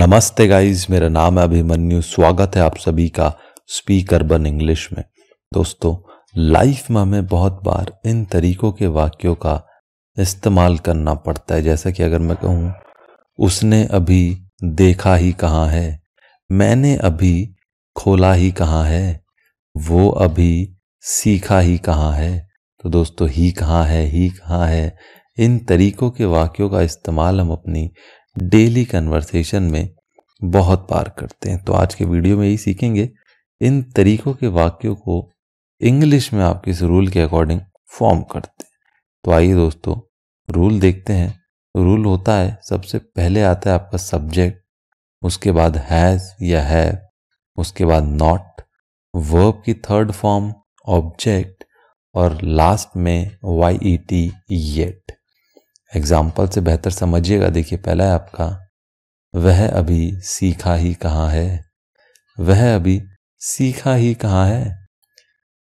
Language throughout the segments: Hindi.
नमस्ते गाइस मेरा नाम है अभिमन्यु स्वागत है आप सभी का स्पीक अर्बन इंग्लिश में दोस्तों लाइफ में हमें बहुत बार इन तरीकों के वाक्यों का इस्तेमाल करना पड़ता है जैसा कि अगर मैं कहूँ उसने अभी देखा ही कहाँ है मैंने अभी खोला ही कहाँ है वो अभी सीखा ही कहाँ है तो दोस्तों ही कहाँ है ही कहाँ है इन तरीकों के वाक्यों का इस्तेमाल हम अपनी डेली कन्वर्सेशन में बहुत पार करते हैं तो आज के वीडियो में यही सीखेंगे इन तरीकों के वाक्यों को इंग्लिश में आप किस रूल के अकॉर्डिंग फॉर्म करते हैं तो आइए दोस्तों रूल देखते हैं रूल होता है सबसे पहले आता है आपका सब्जेक्ट उसके बाद हैज़ या है उसके बाद नॉट वर्ब की थर्ड फॉर्म ऑब्जेक्ट और लास्ट में Y E T yet example से बेहतर समझिएगा देखिए पहला है आपका वह अभी सीखा ही कहाँ है वह अभी सीखा ही कहाँ है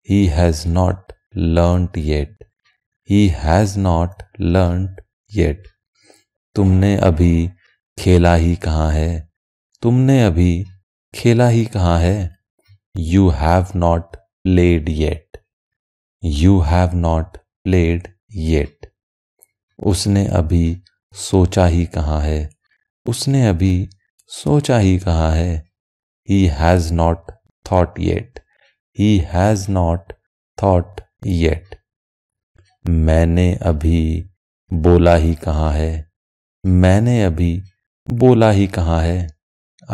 he has not learn yet he has not learn yet तुमने अभी खेला ही कहाँ है तुमने अभी खेला ही कहाँ है you have not played yet you have not played yet उसने अभी सोचा ही कहा है उसने अभी सोचा ही कहा है he has not thought yet he has not thought yet मैंने अभी बोला ही कहा है मैंने अभी बोला ही कहा है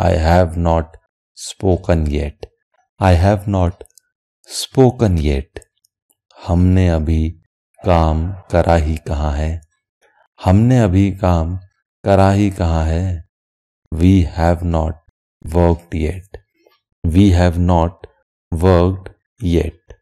I have not spoken yet I have not spoken yet हमने अभी काम करा ही कहा है हमने अभी काम करा ही कहा है we have not worked yet we have not worked yet